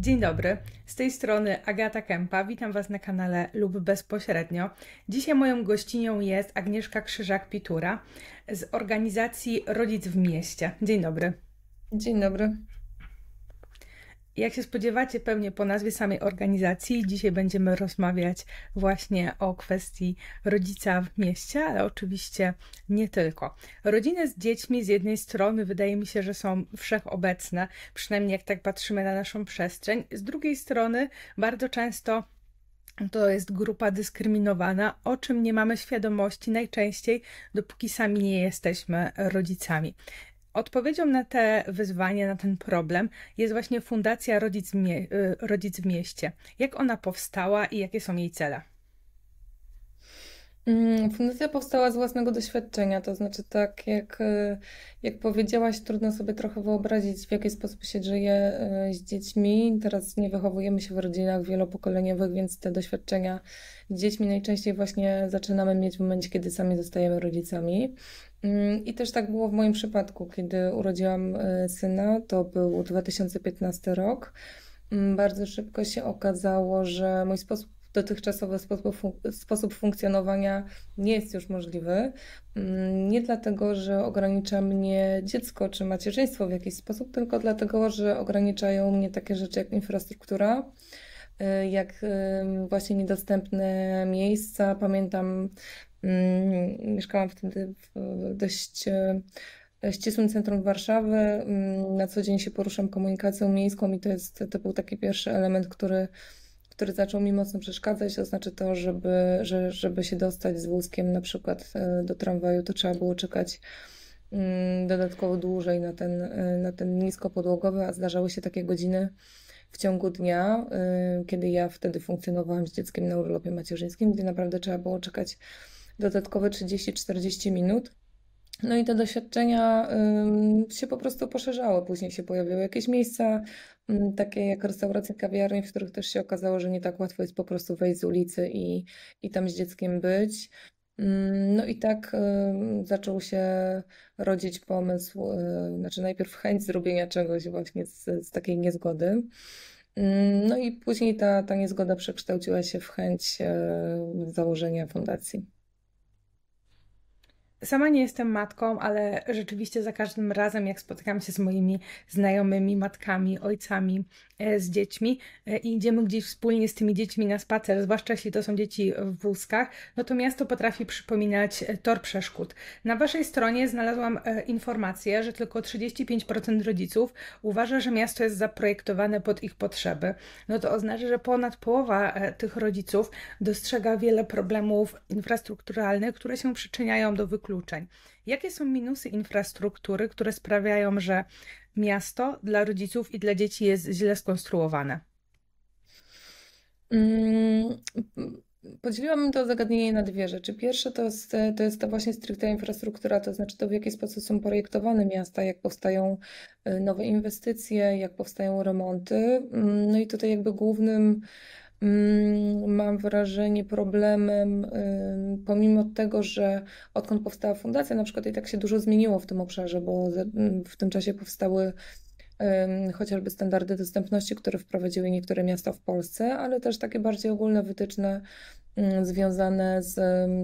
Dzień dobry, z tej strony Agata Kępa, witam Was na kanale lub bezpośrednio. Dzisiaj moją gościnią jest Agnieszka Krzyżak-Pitura z organizacji Rodzic w Mieście. Dzień dobry. Dzień dobry. Jak się spodziewacie pewnie po nazwie samej organizacji, dzisiaj będziemy rozmawiać właśnie o kwestii rodzica w mieście, ale oczywiście nie tylko. Rodziny z dziećmi z jednej strony wydaje mi się, że są wszechobecne, przynajmniej jak tak patrzymy na naszą przestrzeń, z drugiej strony bardzo często to jest grupa dyskryminowana, o czym nie mamy świadomości najczęściej, dopóki sami nie jesteśmy rodzicami. Odpowiedzią na te wyzwanie, na ten problem jest właśnie Fundacja Rodzic, Mie y, Rodzic w Mieście. Jak ona powstała i jakie są jej cele? Mm, fundacja powstała z własnego doświadczenia, to znaczy, tak jak, y, jak powiedziałaś, trudno sobie trochę wyobrazić, w jaki sposób się żyje y, z dziećmi. Teraz nie wychowujemy się w rodzinach wielopokoleniowych, więc te doświadczenia z dziećmi najczęściej właśnie zaczynamy mieć w momencie, kiedy sami zostajemy rodzicami. Mm, I też tak było w moim przypadku, kiedy urodziłam e, syna, to był 2015 rok. Mm, bardzo szybko się okazało, że mój sposób dotychczasowy sposób, sposób funkcjonowania nie jest już możliwy. Mm, nie dlatego, że ogranicza mnie dziecko czy macierzyństwo w jakiś sposób, tylko dlatego, że ograniczają mnie takie rzeczy jak infrastruktura, e, jak właśnie niedostępne miejsca. Pamiętam Mm, mieszkałam wtedy w dość e, ścisłym centrum Warszawy. Mm, na co dzień się poruszam komunikacją miejską i to, jest, to był taki pierwszy element, który, który zaczął mi mocno przeszkadzać. To znaczy to, żeby, że, żeby się dostać z wózkiem na przykład e, do tramwaju, to trzeba było czekać mm, dodatkowo dłużej na ten, e, na ten niskopodłogowy, a zdarzały się takie godziny w ciągu dnia, kiedy ja wtedy funkcjonowałam z dzieckiem na urlopie macierzyńskim, gdzie naprawdę trzeba było czekać dodatkowe 30-40 minut. No i te doświadczenia się po prostu poszerzały. Później się pojawiły jakieś miejsca, takie jak restauracje, kawiarnie, w których też się okazało, że nie tak łatwo jest po prostu wejść z ulicy i, i tam z dzieckiem być. no i tak zaczął się rodzić pomysł, y, znaczy najpierw chęć zrobienia czegoś właśnie z, z takiej niezgody. No i później ta, ta niezgoda przekształciła się w chęć y, założenia fundacji. Sama nie jestem matką, ale rzeczywiście za każdym razem, jak spotykam się z moimi znajomymi, matkami, ojcami, e, z dziećmi e, i idziemy gdzieś wspólnie z tymi dziećmi na spacer, zwłaszcza jeśli to są dzieci w wózkach, no to miasto potrafi przypominać e, tor przeszkód. Na Waszej stronie znalazłam informację, że tylko 35% rodziców uważa, że miasto jest zaprojektowane pod ich potrzeby. No to oznacza, że ponad połowa tych rodziców dostrzega wiele problemów infrastrukturalnych, które się przyczyniają do wykluczenia wykluczeń. Jakie są minusy infrastruktury, które sprawiają, że miasto dla rodziców i dla dzieci jest źle skonstruowane? Mm, Podzieliłam to zagadnienie na dwie rzeczy. Pierwsze to jest, to jest ta właśnie stricte infrastruktura, to znaczy to w jaki sposób są projektowane miasta, jak powstają y, nowe inwestycje, jak powstają remonty. Mm, no i tutaj jakby głównym Mm, mam wrażenie, problemem, y, pomimo tego, że odkąd powstała fundacja, na przykład i tak się dużo zmieniło w tym obszarze, bo w tym czasie powstały chociażby standardy dostępności, które wprowadziły niektóre miasta w Polsce, ale też takie bardziej ogólne wytyczne mm, związane z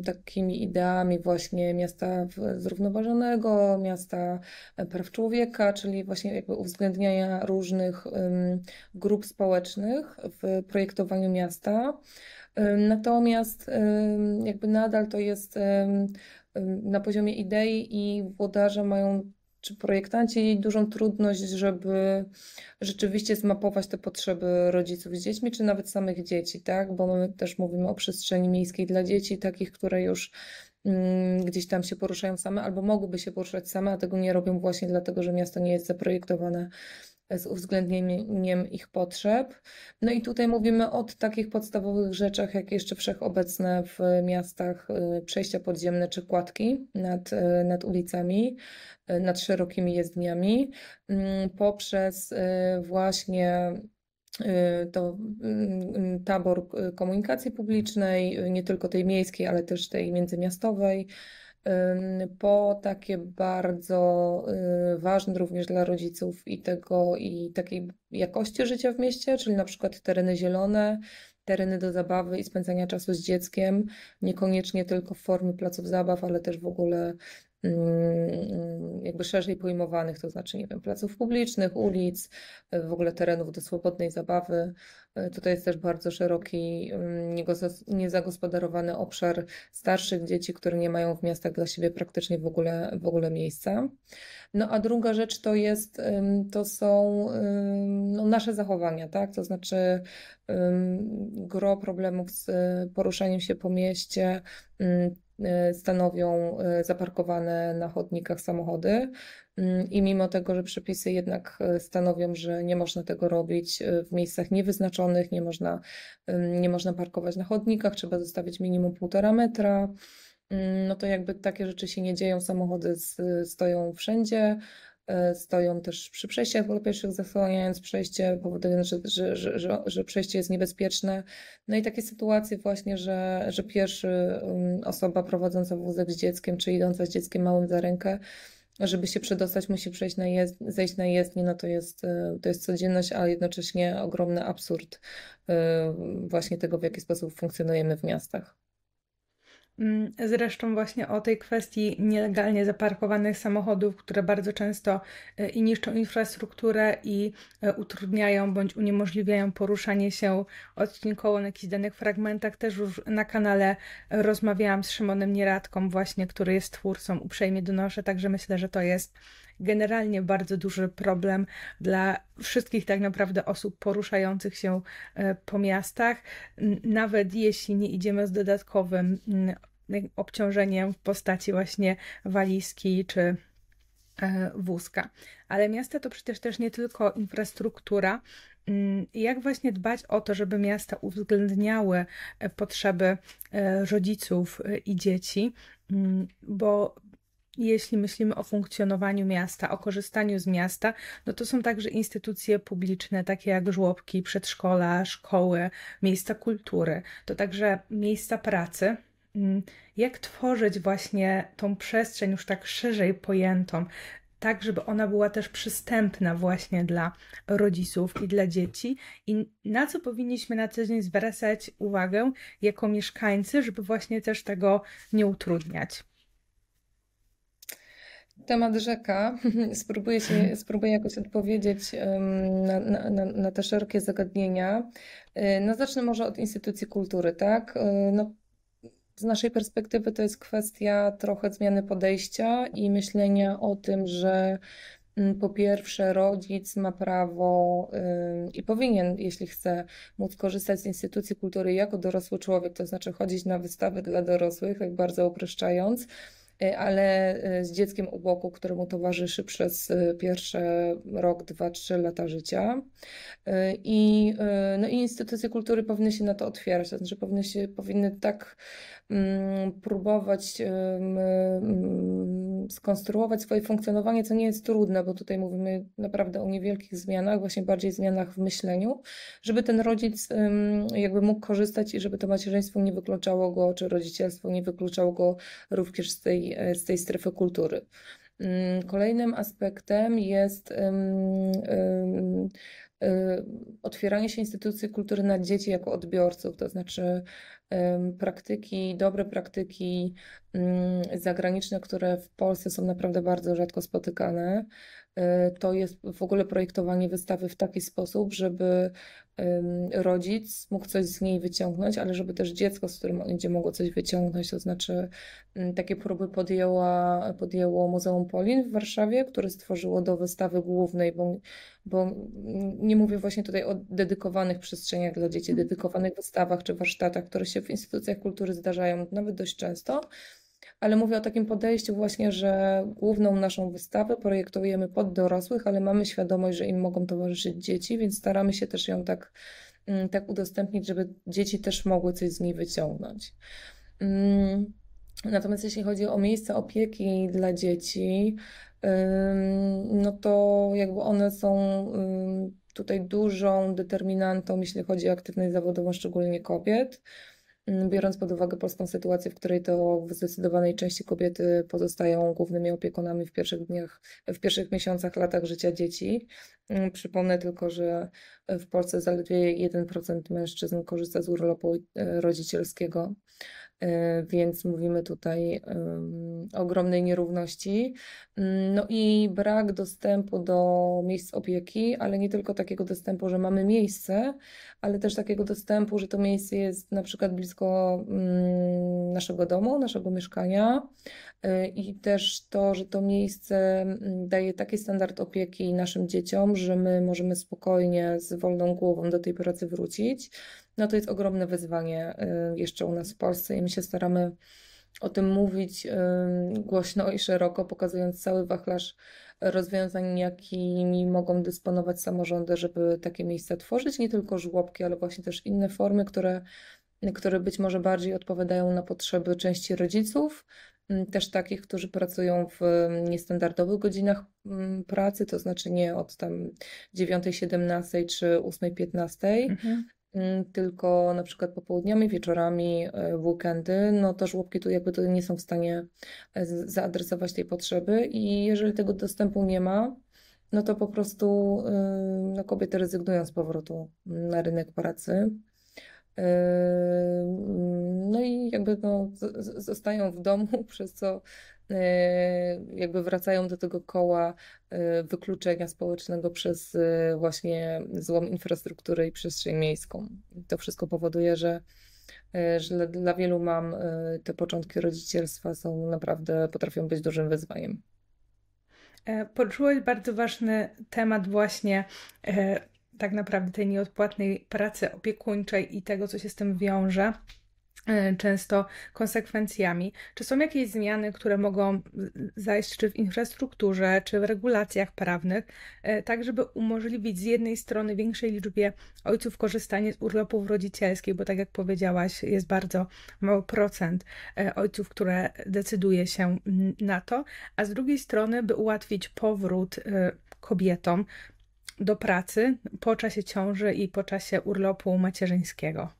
takimi ideami właśnie miasta zrównoważonego, miasta e, praw człowieka, czyli właśnie jakby uwzględniania różnych grup społecznych w projektowaniu miasta. Natomiast jakby nadal to jest na poziomie idei i włodarze mają czy projektanci mieli dużą trudność, żeby rzeczywiście zmapować te potrzeby rodziców z dziećmi, czy nawet samych dzieci, tak? Bo my też mówimy o przestrzeni miejskiej dla dzieci, takich, które już mm, gdzieś tam się poruszają same, albo mogłyby się poruszać same, a tego nie robią właśnie dlatego, że miasto nie jest zaprojektowane z uwzględnieniem ich potrzeb. No i tutaj mówimy od takich podstawowych rzeczach, jak jeszcze wszechobecne w miastach y, przejścia podziemne czy kładki nad, y, nad ulicami, y, nad szerokimi jezdniami, mm, poprzez właśnie to mm, tabor komunikacji publicznej, nie tylko tej miejskiej, ale też tej międzymiastowej, po takie bardzo y, ważne również dla rodziców i tego i takiej jakości życia w mieście, czyli na przykład tereny zielone, tereny do zabawy i spędzania czasu z dzieckiem, niekoniecznie tylko w formie placów zabaw, ale też w ogóle Mm, jakby szerzej pojmowanych, to znaczy, nie wiem, placów publicznych, ulic, e, w ogóle terenów do swobodnej zabawy. E, tutaj jest też bardzo szeroki, mm, niezagospodarowany obszar starszych dzieci, które nie mają w miastach dla siebie praktycznie w ogóle, w ogóle miejsca. No a druga rzecz to jest, to są no, nasze zachowania, tak? To znaczy gro problemów z e, poruszaniem się po mieście, mm, E, stanowią e, zaparkowane na chodnikach samochody. Mm, I mimo tego, że przepisy jednak e, stanowią, że nie można tego robić w miejscach niewyznaczonych, nie można, nie można parkować na chodnikach, trzeba zostawić minimum półtora metra mm, no to jakby takie rzeczy się nie dzieją, samochody stoją wszędzie, E, stoją też przy przejściach pól pierwszych, zasłaniając przejście, powodując, że, że, że, że, przejście jest niebezpieczne. No i takie sytuacje właśnie, że, że um, osoba prowadząca wózek z dzieckiem, czy idąca z dzieckiem małym za rękę, żeby się przedostać, musi przejść na jezdnię, zejść na jezdnię, no to jest, e, to jest codzienność, ale jednocześnie ogromny absurd e, właśnie tego, w jaki sposób funkcjonujemy w miastach. Mm, zresztą właśnie o tej kwestii nielegalnie zaparkowanych samochodów, które bardzo często e, i niszczą infrastrukturę i e, utrudniają bądź uniemożliwiają poruszanie się odcinkowo na jakichś danych fragmentach. Też już na kanale rozmawiałam z Szymonem Nieradką właśnie, który jest twórcą Uprzejmie Donoszę, także myślę, że to jest generalnie bardzo duży problem dla wszystkich tak naprawdę osób poruszających się e, po miastach. Nawet jeśli nie idziemy z dodatkowym mm, obciążeniem w postaci właśnie walizki czy e, wózka. Ale miasta to przecież też nie tylko infrastruktura. Mm, jak właśnie dbać o to, żeby miasta uwzględniały e, potrzeby rodziców i dzieci, mm, bo jeśli myślimy o funkcjonowaniu miasta, o korzystaniu z miasta, no to są także instytucje publiczne, takie jak żłobki, przedszkola, szkoły, miejsca kultury, to także miejsca pracy. Mm, jak tworzyć właśnie tą przestrzeń już tak szerzej pojętą, tak, żeby ona była też przystępna właśnie dla rodziców i dla dzieci. I na co powinniśmy na co dzień zwracać uwagę jako mieszkańcy, żeby właśnie też tego nie utrudniać temat rzeka. spróbuję, się, spróbuję jakoś odpowiedzieć na, na, na, te szerokie zagadnienia. E, no zacznę może od instytucji kultury, tak? E, no, z naszej perspektywy to jest kwestia trochę zmiany podejścia i myślenia o tym, że mm, po pierwsze, rodzic ma prawo i powinien, jeśli chce, móc korzystać z instytucji kultury jako dorosły człowiek, to znaczy chodzić na wystawy dla dorosłych, jak bardzo upraszczając Y, ale y, z dzieckiem u boku, któremu towarzyszy przez y, pierwszy rok, dwa, trzy lata życia. I, no i instytucje kultury powinny się na to otwierać, to znaczy powinny, się, powinny tak mm, próbować mm, skonstruować swoje funkcjonowanie, co nie jest trudne, bo tutaj mówimy naprawdę o niewielkich zmianach, właśnie bardziej zmianach w myśleniu, żeby ten rodzic jakby mógł korzystać i żeby to macierzyństwo nie wykluczało go, czy rodzicielstwo nie wykluczało go również z tej E, z tej strefy kultury. Mm, kolejnym aspektem jest e, otwieranie się instytucji kultury na dzieci jako odbiorców, to znaczy praktyki, dobre praktyki mm, zagraniczne, które w Polsce są naprawdę bardzo rzadko spotykane, Y, to jest w ogóle projektowanie wystawy w taki sposób, żeby rodzic mógł coś z niej wyciągnąć, ale żeby też dziecko, z którym on idzie, mogło coś wyciągnąć. To znaczy, takie próby podjęła, podjęło Muzeum Polin w Warszawie, które stworzyło do wystawy głównej, bo, bo mm, nie mówię właśnie tutaj o dedykowanych przestrzeniach dla dzieci, mhm. dedykowanych wystawach czy warsztatach, które się w instytucjach kultury zdarzają nawet dość często ale mówię o takim podejściu właśnie, że główną naszą wystawę projektujemy pod dorosłych, ale mamy świadomość, że im mogą towarzyszyć dzieci, więc staramy się też ją tak, mm, tak udostępnić, żeby dzieci też mogły coś z niej wyciągnąć. Mm, natomiast jeśli chodzi o miejsca opieki dla dzieci, no to jakby one są tutaj dużą determinantą, jeśli chodzi o aktywność zawodową, szczególnie kobiet. Mm, biorąc pod uwagę polską sytuację, w której to w zdecydowanej części kobiety pozostają głównymi opiekunami w pierwszych dniach, w pierwszych miesiącach, latach życia dzieci. Mm, przypomnę tylko, że w Polsce zaledwie 1% mężczyzn korzysta z urlopu e, rodzicielskiego. Y, więc mówimy tutaj o y, ogromnej nierówności. Mm, no i brak dostępu do miejsc opieki, ale nie tylko takiego dostępu, że mamy miejsce, ale też takiego dostępu, że to miejsce jest na przykład blisko mm, naszego domu, naszego mieszkania y, i też to, że to miejsce mm, daje taki standard opieki naszym dzieciom, że my możemy spokojnie z wolną głową do tej pracy wrócić no to jest ogromne wyzwanie y, jeszcze u nas w Polsce i my się staramy o tym mówić y, głośno i szeroko, pokazując cały wachlarz rozwiązań, jakimi mogą dysponować samorządy, żeby takie miejsca tworzyć, nie tylko żłobki, ale właśnie też inne formy, które, które być może bardziej odpowiadają na potrzeby części rodziców, mm, też takich, którzy pracują w mm, niestandardowych godzinach mm, pracy, to znaczy nie od tam 9, 17 czy 8, 15, mhm. Mm, tylko na przykład popołudniami, wieczorami, w e, weekendy, no to żłobki tu jakby to nie są w stanie e, zaadresować tej potrzeby i jeżeli tego dostępu nie ma, no to po prostu y, no, kobiety rezygnują z powrotu na rynek pracy. Y, mm, no i jakby no, zostają w domu, przez co E, jakby wracają do tego koła e, wykluczenia społecznego przez e, właśnie złą infrastrukturę i przestrzeń miejską. To wszystko powoduje, że, że dla wielu mam te początki rodzicielstwa są naprawdę, potrafią być dużym wyzwaniem. Poczułeś bardzo ważny temat właśnie tak naprawdę tej nieodpłatnej pracy opiekuńczej i tego, co się z tym wiąże. Y, często konsekwencjami. Czy są jakieś zmiany, które mogą zajść czy w infrastrukturze, czy w regulacjach prawnych, y, tak żeby umożliwić z jednej strony większej liczbie ojców korzystanie z urlopów rodzicielskich, bo tak jak powiedziałaś, jest bardzo mały procent y, ojców, które decyduje się na to, a z drugiej strony, by ułatwić powrót kobietom do pracy po czasie ciąży i po czasie urlopu macierzyńskiego.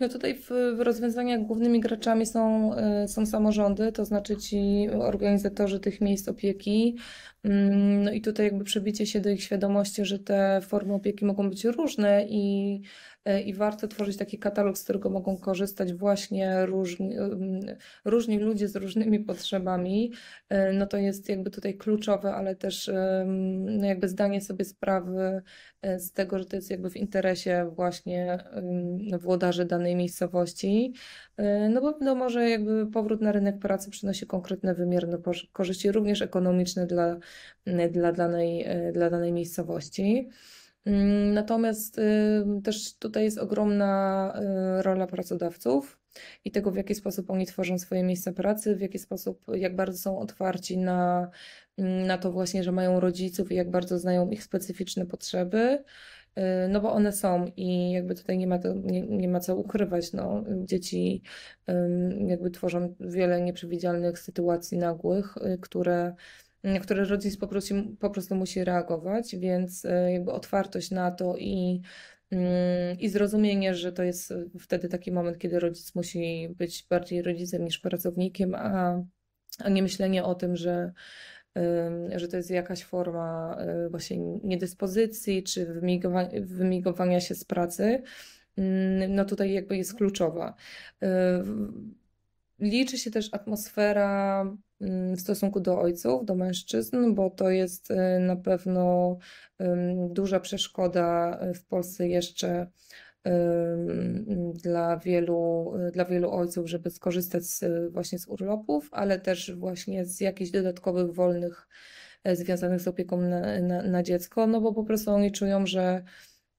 No tutaj w, w rozwiązaniach głównymi graczami są, y, są samorządy, to znaczy ci organizatorzy tych miejsc opieki. Mm, no i tutaj jakby przebicie się do ich świadomości, że te formy opieki mogą być różne i E, i warto tworzyć taki katalog, z którego mogą korzystać właśnie różni, różni ludzie z różnymi potrzebami. E, no to jest jakby tutaj kluczowe, ale też no jakby zdanie sobie sprawy e, z tego, że to jest jakby w interesie właśnie włodarzy danej miejscowości. No bo wiadomo, może jakby powrót na rynek pracy przynosi konkretne wymierne no korzyści, również ekonomiczne dla, dla, danej, dla danej miejscowości. Mm, natomiast y, też tutaj jest ogromna y, rola pracodawców i tego, w jaki sposób oni tworzą swoje miejsca pracy, w jaki sposób, jak bardzo są otwarci na, mm, na to właśnie, że mają rodziców i jak bardzo znają ich specyficzne potrzeby. Y, no bo one są i jakby tutaj nie ma, to, nie, nie ma co ukrywać. No, dzieci jakby tworzą wiele nieprzewidzialnych sytuacji nagłych, które które rodzic po prostu, po prostu musi reagować, więc e, jakby otwartość na to i mm, i zrozumienie, że to jest wtedy taki moment, kiedy rodzic musi być bardziej rodzicem niż pracownikiem, a, a nie myślenie o tym, że, że to jest jakaś forma e, właśnie niedyspozycji czy wymigowania się z pracy. Mm, no tutaj jakby jest kluczowa. E, Liczy się też atmosfera mm, w stosunku do ojców, do mężczyzn, bo to jest y, na pewno duża przeszkoda y, w Polsce jeszcze dla wielu, y, dla wielu ojców, żeby skorzystać z, właśnie z urlopów, ale też właśnie z jakichś dodatkowych wolnych e, związanych z opieką na, na, na dziecko, no bo po prostu oni czują, że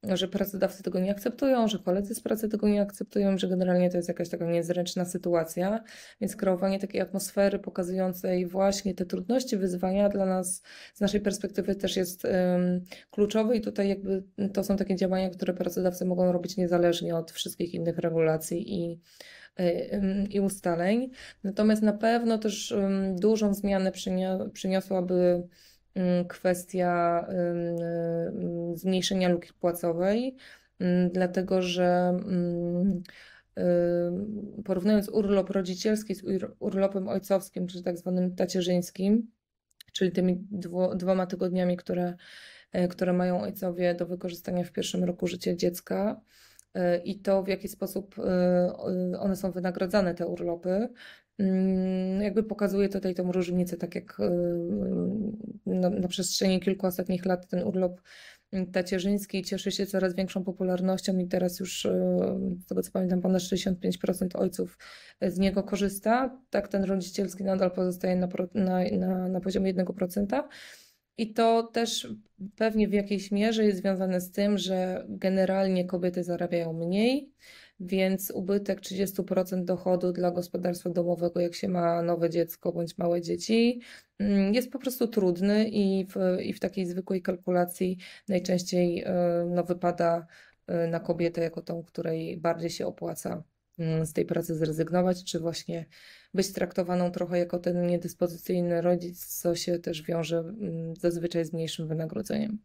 no, że pracodawcy tego nie akceptują, że koledzy z pracy tego nie akceptują, że generalnie to jest jakaś taka niezręczna sytuacja. Więc kreowanie takiej atmosfery pokazującej właśnie te trudności, wyzwania dla nas z naszej perspektywy też jest um, kluczowe i tutaj jakby to są takie działania, które pracodawcy mogą robić niezależnie od wszystkich innych regulacji i y, i ustaleń. Natomiast na pewno też dużą zmianę przyniosłaby Mm, kwestia zmniejszenia luki płacowej, dlatego że porównując urlop rodzicielski z urlopem ojcowskim, czy tak zwanym tacierzyńskim, czyli tymi dwoma tygodniami, które, e, które mają ojcowie do wykorzystania w pierwszym roku życia dziecka, e, i to, w jaki sposób e, one są wynagradzane, te urlopy, Mm, jakby pokazuje tutaj tą różnicę, tak jak y, y, na, na, przestrzeni kilku ostatnich lat ten urlop mm, tacierzyński cieszy się coraz większą popularnością i teraz już, y, z tego co pamiętam, ponad 65% ojców z niego korzysta. Tak ten rodzicielski nadal pozostaje na, na, na, na poziomie 1%. I to też pewnie w jakiejś mierze jest związane z tym, że generalnie kobiety zarabiają mniej, więc ubytek 30% dochodu dla gospodarstwa domowego, jak się ma nowe dziecko bądź małe dzieci, mm, jest po prostu trudny i w, i w takiej zwykłej kalkulacji najczęściej e, no, wypada e, na kobietę jako tą, której bardziej się opłaca mm, z tej pracy zrezygnować, czy właśnie być traktowaną trochę jako ten niedyspozycyjny rodzic, co się też wiąże mm, zazwyczaj z mniejszym wynagrodzeniem.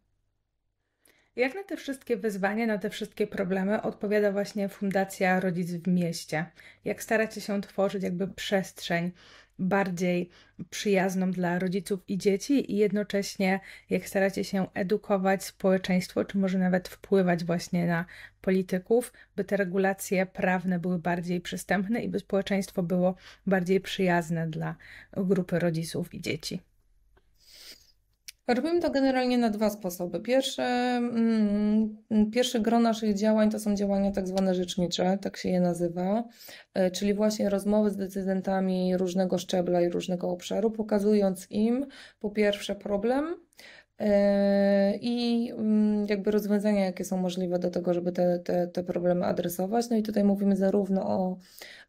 Jak na te wszystkie wyzwania, na te wszystkie problemy odpowiada właśnie Fundacja Rodzic w Mieście? Jak staracie się tworzyć jakby przestrzeń bardziej przyjazną dla rodziców i dzieci i jednocześnie jak staracie się edukować społeczeństwo, czy może nawet wpływać właśnie na polityków, by te regulacje prawne były bardziej przystępne i by społeczeństwo było bardziej przyjazne dla grupy rodziców i dzieci? Robimy to generalnie na dwa sposoby. Pierwsze, mm, pierwszy gro naszych działań to są działania tak zwane rzecznicze, tak się je nazywa, e, czyli właśnie rozmowy z decydentami różnego szczebla i różnego obszaru, pokazując im po pierwsze problem, Yy, i mm, jakby rozwiązania, jakie są możliwe do tego, żeby te, te, te problemy adresować. No i tutaj mówimy zarówno o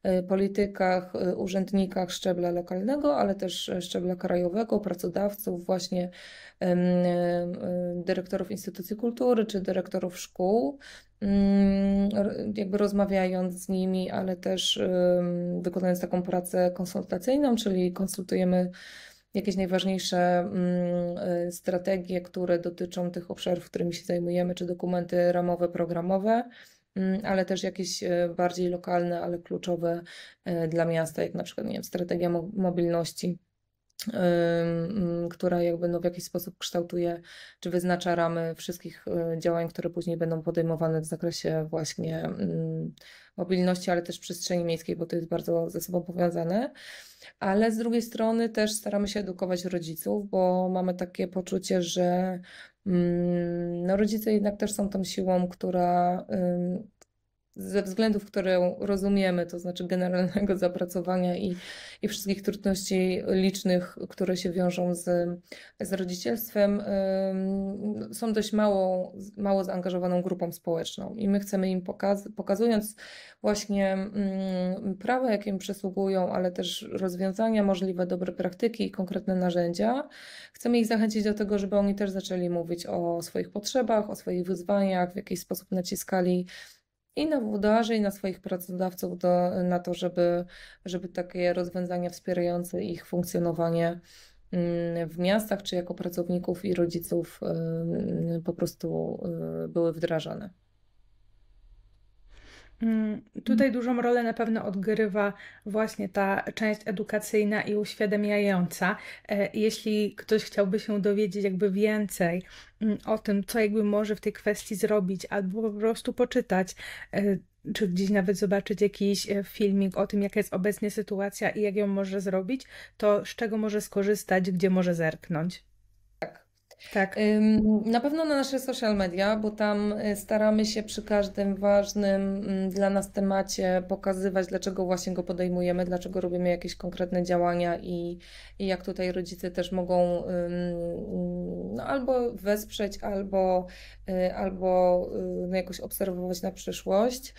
yy, politykach, yy, urzędnikach szczebla lokalnego, ale też e, szczebla krajowego, pracodawców, właśnie dyrektorów instytucji kultury czy dyrektorów szkół, mm, jakby rozmawiając z nimi, ale też wykonując taką pracę konsultacyjną, czyli konsultujemy jakieś najważniejsze mm, y, strategie, które dotyczą tych obszarów, którymi się zajmujemy, czy dokumenty ramowe, programowe, mm, ale też jakieś y, bardziej lokalne, ale kluczowe y, dla miasta, jak na przykład nie wiem, strategia mobilności. Mm, która jakby no w jakiś sposób kształtuje czy wyznacza ramy wszystkich działań, które później będą podejmowane w zakresie właśnie mobilności, ale też przestrzeni miejskiej, bo to jest bardzo ze sobą powiązane ale z drugiej strony też staramy się edukować rodziców, bo mamy takie poczucie, że mm, no rodzice jednak też są tą siłą, która ze względów, które rozumiemy, to znaczy generalnego zapracowania i, i wszystkich trudności licznych, które się wiążą z, z rodzicielstwem, są dość mało, mało zaangażowaną grupą społeczną. I my chcemy im pokaz pokazując właśnie yy, prawa, jakim przysługują, ale też rozwiązania, możliwe dobre praktyki i konkretne narzędzia, chcemy ich zachęcić do tego, żeby oni też zaczęli mówić o swoich potrzebach, o swoich wyzwaniach, w jakiś sposób naciskali i na włodarzy, i na swoich pracodawców do, na to, żeby, żeby takie rozwiązania wspierające ich funkcjonowanie mm, w miastach, czy jako pracowników i rodziców po prostu y, były wdrażane. Mm, tutaj dużą rolę na pewno odgrywa właśnie ta część edukacyjna i uświadamiająca. E, jeśli ktoś chciałby się dowiedzieć jakby więcej mm, o tym, co jakby może w tej kwestii zrobić, albo po prostu poczytać, e, czy gdzieś nawet zobaczyć jakiś e, filmik o tym, jaka jest obecnie sytuacja i jak ją może zrobić, to z czego może skorzystać, gdzie może zerknąć. Tak. Na pewno na nasze social media, bo tam y, staramy się przy każdym ważnym mm, dla nas temacie pokazywać, dlaczego właśnie go podejmujemy, dlaczego robimy jakieś konkretne działania i, i jak tutaj rodzice też mogą no, albo wesprzeć, albo, y, albo y, no, jakoś obserwować na przyszłość.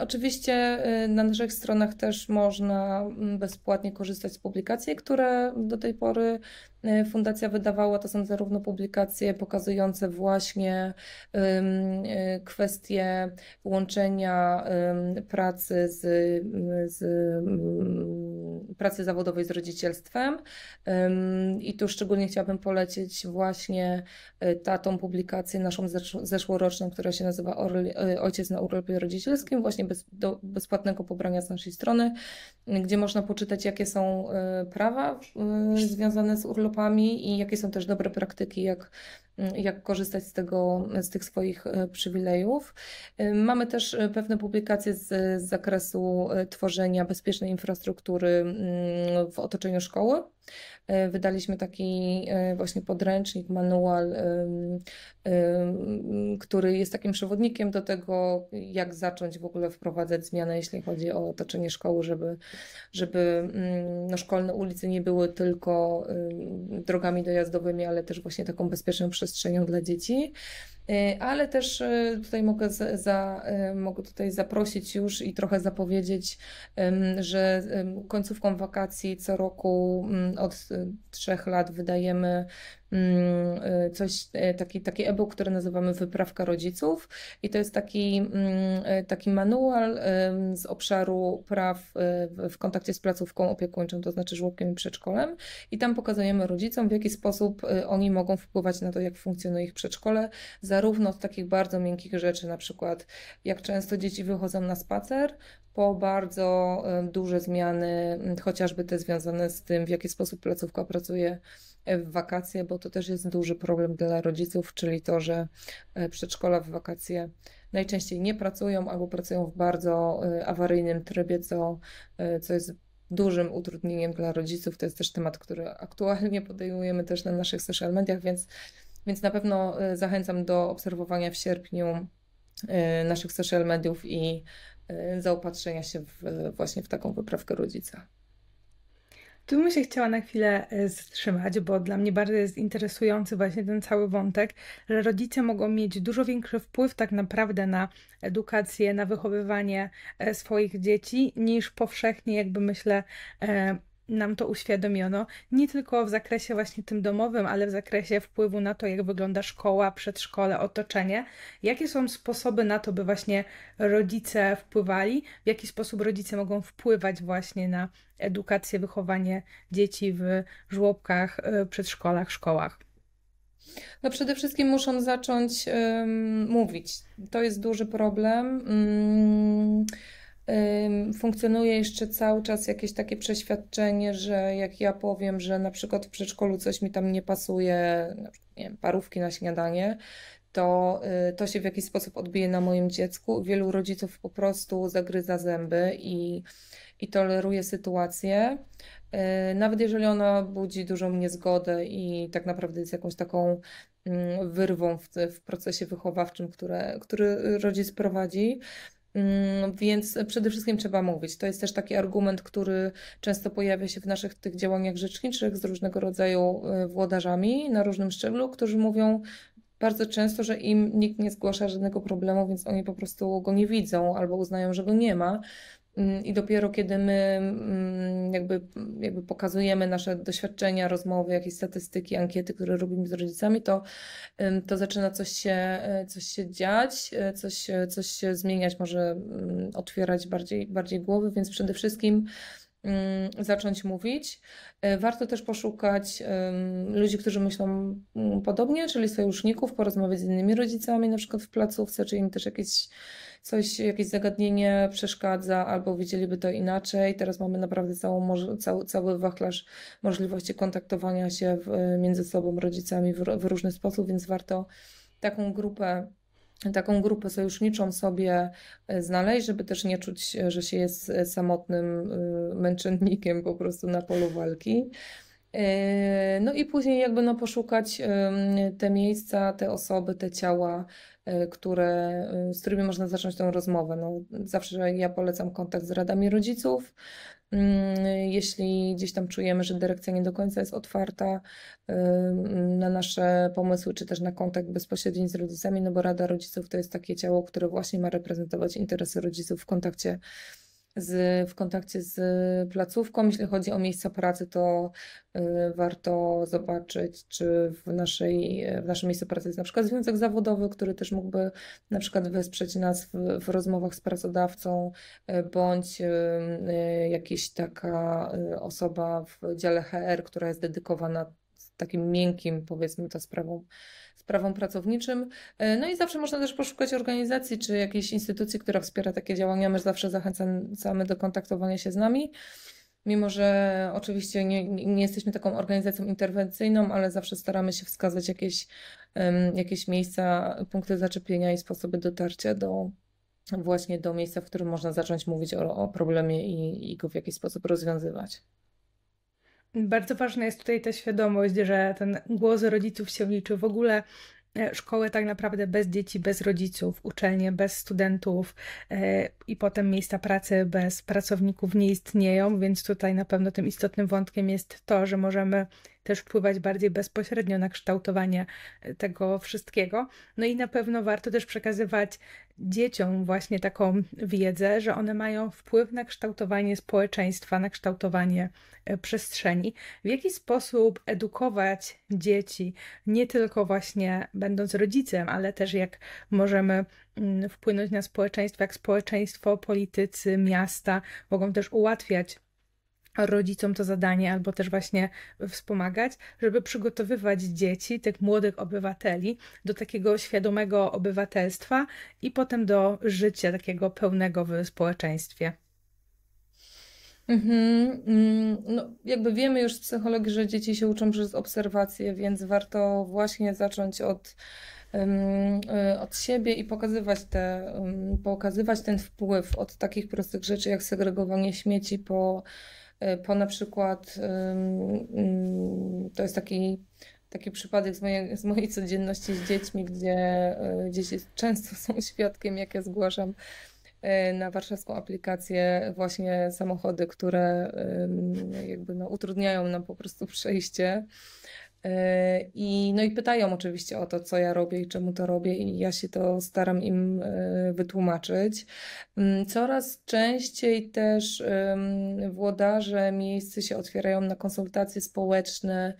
Oczywiście na naszych stronach też można mm, bezpłatnie korzystać z publikacji, które do tej pory Y, fundacja wydawała, to są zarówno publikacje pokazujące właśnie y, kwestie łączenia pracy z, y, z pracy zawodowej z rodzicielstwem. I tu szczególnie chciałabym polecić właśnie y, tą publikację naszą zeszłoroczną, która się nazywa y, Ojciec na urlopie rodzicielskim, właśnie bez, do bezpłatnego pobrania z naszej strony, gdzie można poczytać, jakie są y, prawa związane z urlopami i jakie są też dobre praktyki, jak Mm, jak korzystać z, tego, z tych swoich e, przywilejów. E, mamy też e, pewne publikacje z, z zakresu tworzenia bezpiecznej infrastruktury mm, w otoczeniu szkoły. E, wydaliśmy taki e, właśnie podręcznik, manual, który jest takim przewodnikiem do tego, jak zacząć w ogóle wprowadzać zmiany, jeśli chodzi o otoczenie szkoły, żeby, żeby mm, no, szkolne ulice nie były tylko drogami dojazdowymi, ale też właśnie taką bezpieczną przestrzenią dla dzieci. Y, ale też y, tutaj mogę, za, za, y, mogę tutaj zaprosić już i trochę zapowiedzieć, że końcówką wakacji co roku od trzech lat wydajemy Mm, y, coś, e, taki, taki e-book, który nazywamy Wyprawka Rodziców i to jest taki, mm, e, taki manual z obszaru praw e, w kontakcie z placówką opiekuńczą, to znaczy żłobkiem i przedszkolem i tam pokazujemy rodzicom, w jaki sposób oni mogą wpływać na to, jak funkcjonuje ich przedszkole, zarówno od takich bardzo miękkich rzeczy, na przykład jak często dzieci wychodzą na spacer, po bardzo duże zmiany, chociażby te związane z tym, w jaki sposób placówka pracuje w wakacje, bo to też jest duży problem dla rodziców, czyli to, że e, przedszkola w wakacje najczęściej nie pracują albo pracują w bardzo e, awaryjnym trybie, co, e, co jest dużym utrudnieniem dla rodziców. To jest też temat, który aktualnie podejmujemy też na naszych social mediach, więc, więc na pewno zachęcam do obserwowania w sierpniu naszych social mediów i zaopatrzenia się w, właśnie w taką wyprawkę rodzica. Tu bym się chciała na chwilę e, zatrzymać, bo dla mnie bardzo jest interesujący właśnie ten cały wątek, że rodzice mogą mieć dużo większy wpływ tak naprawdę na edukację, na wychowywanie e, swoich dzieci, niż powszechnie jakby myślę e, nam to uświadomiono, nie tylko w zakresie właśnie tym domowym, ale w zakresie wpływu na to, jak wygląda szkoła, przedszkole, otoczenie. Jakie są sposoby na to, by właśnie rodzice wpływali, w jaki sposób rodzice mogą wpływać właśnie na edukację, wychowanie dzieci w żłobkach, y, przedszkolach, szkołach? No przede wszystkim muszą zacząć um, mówić. To jest duży problem. Um funkcjonuje jeszcze cały czas jakieś takie przeświadczenie, że jak ja powiem, że na przykład w przedszkolu coś mi tam nie pasuje, na przykład, nie wiem, parówki na śniadanie, to y, to się w jakiś sposób odbije na moim dziecku. Wielu rodziców po prostu zagryza zęby i, i toleruje sytuację. Y, nawet jeżeli ona budzi dużą niezgodę i tak naprawdę jest jakąś taką mm, wyrwą w, w procesie wychowawczym, które, który rodzic prowadzi, Mm, więc przede wszystkim trzeba mówić. To jest też taki argument, który często pojawia się w naszych tych działaniach rzeczniczych z różnego rodzaju y, włodarzami na różnym szczeblu, którzy mówią, bardzo często, że im nikt nie zgłasza żadnego problemu, więc oni po prostu go nie widzą albo uznają, że go nie ma. Mm, I dopiero kiedy my mm, jakby, jakby pokazujemy nasze doświadczenia, rozmowy, jakieś statystyki, ankiety, które robimy z rodzicami, to, to zaczyna coś się, e, coś się dziać, e, coś, e, coś się zmieniać, może mm, otwierać bardziej, bardziej głowy, więc przede wszystkim zacząć mówić. Warto też poszukać ludzi, którzy myślą podobnie, czyli sojuszników, porozmawiać z innymi rodzicami, na przykład w placówce, czy im też jakieś coś, jakieś zagadnienie przeszkadza albo widzieliby to inaczej. Teraz mamy naprawdę całą, cały, cały wachlarz możliwości kontaktowania się w, między sobą, rodzicami w, w różny sposób, więc warto taką grupę taką grupę sojuszniczą sobie e, znaleźć, żeby też nie czuć, że się jest samotnym e, męczennikiem po prostu na polu walki. E, no i później jakby no poszukać te miejsca, te osoby, te ciała, e, które, e, z którymi można zacząć tę rozmowę. No, zawsze ja polecam kontakt z radami rodziców. Mm, jeśli gdzieś tam czujemy, że dyrekcja nie do końca jest otwarta na nasze pomysły, czy też na kontakt bezpośredni z rodzicami, no bo Rada Rodziców to jest takie ciało, które właśnie ma reprezentować interesy rodziców w kontakcie z, w kontakcie z placówką. Jeśli chodzi o miejsca pracy, to y, warto zobaczyć, czy w, naszej, w naszym miejscu pracy jest na przykład związek zawodowy, który też mógłby na przykład wesprzeć nas w, w rozmowach z pracodawcą, y, bądź y, jakaś taka osoba w dziale HR, która jest dedykowana takim miękkim, powiedzmy to sprawą, sprawą pracowniczym. E, no i zawsze można też poszukać organizacji czy jakiejś instytucji, która wspiera takie działania. My zawsze zachęcamy do kontaktowania się z nami. Mimo, że oczywiście nie, nie jesteśmy taką organizacją interwencyjną, ale zawsze staramy się wskazać jakieś, jakieś miejsca, punkty zaczepienia i sposoby dotarcia do, właśnie do miejsca, w którym można zacząć mówić o, o problemie i, i go w jakiś sposób rozwiązywać. Bardzo ważna jest tutaj ta świadomość, że ten głos rodziców się liczy. W ogóle e, szkoły tak naprawdę bez dzieci, bez rodziców, uczelnie bez studentów e, i potem miejsca pracy bez pracowników nie istnieją, więc tutaj na pewno tym istotnym wątkiem jest to, że możemy też wpływać bardziej bezpośrednio na kształtowanie e, tego wszystkiego. No i na pewno warto też przekazywać dzieciom właśnie taką wiedzę, że one mają wpływ na kształtowanie społeczeństwa, na kształtowanie e, przestrzeni. W jaki sposób edukować dzieci, nie tylko właśnie będąc rodzicem, ale też jak możemy mm, wpłynąć na społeczeństwo, jak społeczeństwo, politycy, miasta mogą też ułatwiać rodzicom to zadanie, albo też właśnie wspomagać, żeby przygotowywać dzieci, tych młodych obywateli, do takiego świadomego obywatelstwa i potem do życia takiego pełnego w społeczeństwie. Mhm. Mm, no, jakby wiemy już z psychologii, że dzieci się uczą przez obserwacje, więc warto właśnie zacząć od e, od siebie i pokazywać, te, pokazywać ten wpływ od takich prostych rzeczy jak segregowanie śmieci po E, po na przykład, mm, to jest taki, taki przypadek z mojej, z mojej codzienności z dziećmi, gdzie e, dzieci często są świadkiem, jak ja zgłaszam e, na warszawską aplikację właśnie samochody, które jakby no, utrudniają nam po prostu przejście E, I, no i pytają oczywiście o to, co ja robię i czemu to robię, i ja się to staram im e, wytłumaczyć. Mm, coraz częściej też włodarze miejscy się otwierają na konsultacje społeczne,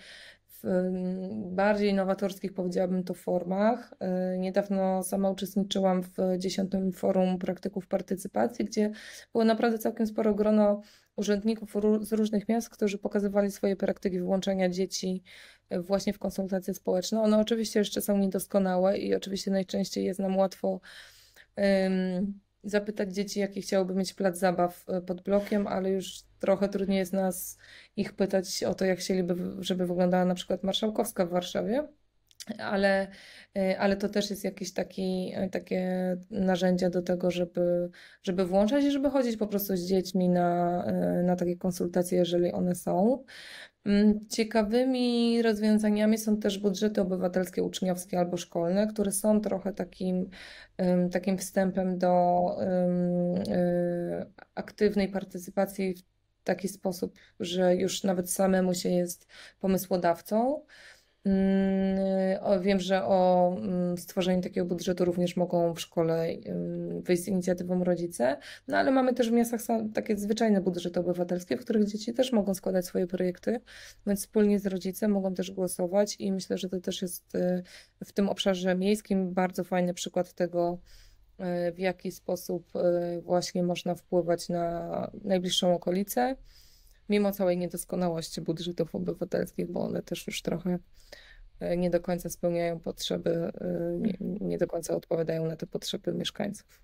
bardziej nowatorskich, powiedziałabym to, formach. E, niedawno sama uczestniczyłam w dziesiątym Forum Praktyków Partycypacji, gdzie było naprawdę całkiem sporo grono urzędników z różnych miast, którzy pokazywali swoje praktyki włączania dzieci e, właśnie w konsultacje społeczne. One oczywiście jeszcze są niedoskonałe i oczywiście najczęściej jest nam łatwo zapytać dzieci, jaki chciałyby mieć plac zabaw e, pod blokiem, ale już trochę trudniej jest nas ich pytać o to, jak chcieliby, żeby wyglądała na przykład marszałkowska w Warszawie. Ale, e, ale to też jest jakieś taki, e, takie narzędzia do tego, żeby, żeby włączać i żeby chodzić po prostu z dziećmi na, e, na takie konsultacje, jeżeli one są. Mm, ciekawymi rozwiązaniami są też budżety obywatelskie, uczniowskie albo szkolne, które są trochę takim, takim wstępem do aktywnej partycypacji w taki sposób, że już nawet samemu się jest pomysłodawcą. Mm, wiem, że o mm, stworzeniu takiego budżetu również mogą w szkole mm, wyjść z inicjatywą rodzice, no ale mamy też w miastach takie zwyczajne budżety obywatelskie, w których dzieci też mogą składać swoje projekty, więc wspólnie z rodzicem mogą też głosować i myślę, że to też jest y, w tym obszarze miejskim bardzo fajny przykład tego, E, w jaki sposób e, właśnie można wpływać na najbliższą okolicę, mimo całej niedoskonałości budżetów obywatelskich, bo one też już trochę e, nie do końca spełniają potrzeby, nie, nie do końca odpowiadają na te potrzeby mieszkańców.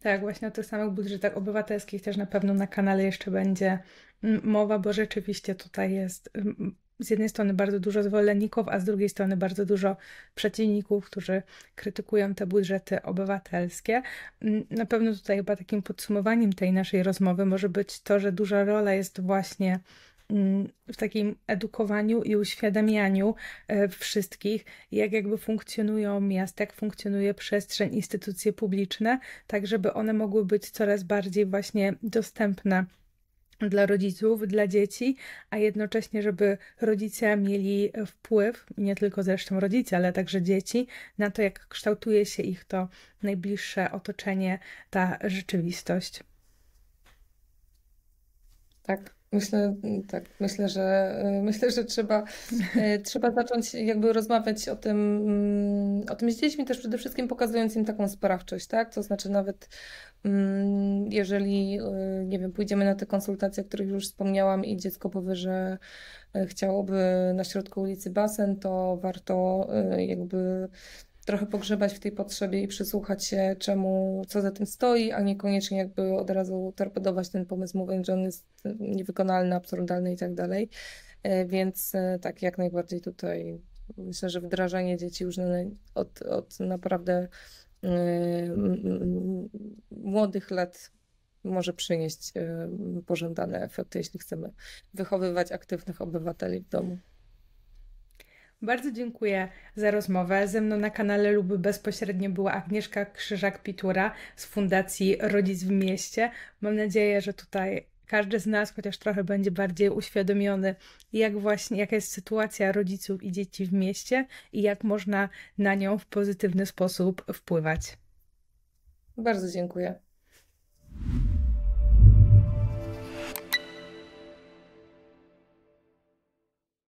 Tak, właśnie o tych samych budżetach obywatelskich też na pewno na kanale jeszcze będzie mm, mowa, bo rzeczywiście tutaj jest mm, z jednej strony bardzo dużo zwolenników, a z drugiej strony bardzo dużo przeciwników, którzy krytykują te budżety obywatelskie. Mm, na pewno tutaj chyba takim podsumowaniem tej naszej rozmowy może być to, że duża rola jest właśnie mm, w takim edukowaniu i uświadamianiu e, wszystkich, jak jakby funkcjonują miasta, jak funkcjonuje przestrzeń, instytucje publiczne, tak żeby one mogły być coraz bardziej właśnie dostępne dla rodziców, dla dzieci, a jednocześnie, żeby rodzice mieli e, wpływ, nie tylko zresztą rodzice, ale także dzieci, na to, jak kształtuje się ich to najbliższe otoczenie, ta rzeczywistość. Tak. Myślę, mm, tak, myślę, że y, myślę, że trzeba, y, trzeba zacząć jakby rozmawiać o tym, mm, o tym z dziećmi też przede wszystkim pokazując im taką sprawczość, tak? To znaczy nawet mm, jeżeli, y, nie wiem, pójdziemy na te konsultacje, o których już wspomniałam i dziecko powie, że chciałoby na środku ulicy basen, to warto jakby trochę pogrzebać w tej potrzebie i przysłuchać się czemu, co za tym stoi, a niekoniecznie jakby od razu torpedować ten pomysł, mówiąc, że on jest niewykonalny, absurdalny i tak dalej. E, więc e, tak, jak najbardziej tutaj myślę, że wdrażanie dzieci już od, od naprawdę e, młodych lat może przynieść pożądane efekty, jeśli chcemy wychowywać aktywnych obywateli w domu. Bardzo dziękuję za rozmowę. Ze mną na kanale Luby bezpośrednio była Agnieszka Krzyżak-Pitura z Fundacji Rodzic w Mieście. Mam nadzieję, że tutaj każdy z nas chociaż trochę będzie bardziej uświadomiony, jak właśnie, jaka jest sytuacja rodziców i dzieci w mieście i jak można na nią w pozytywny sposób wpływać. Bardzo dziękuję.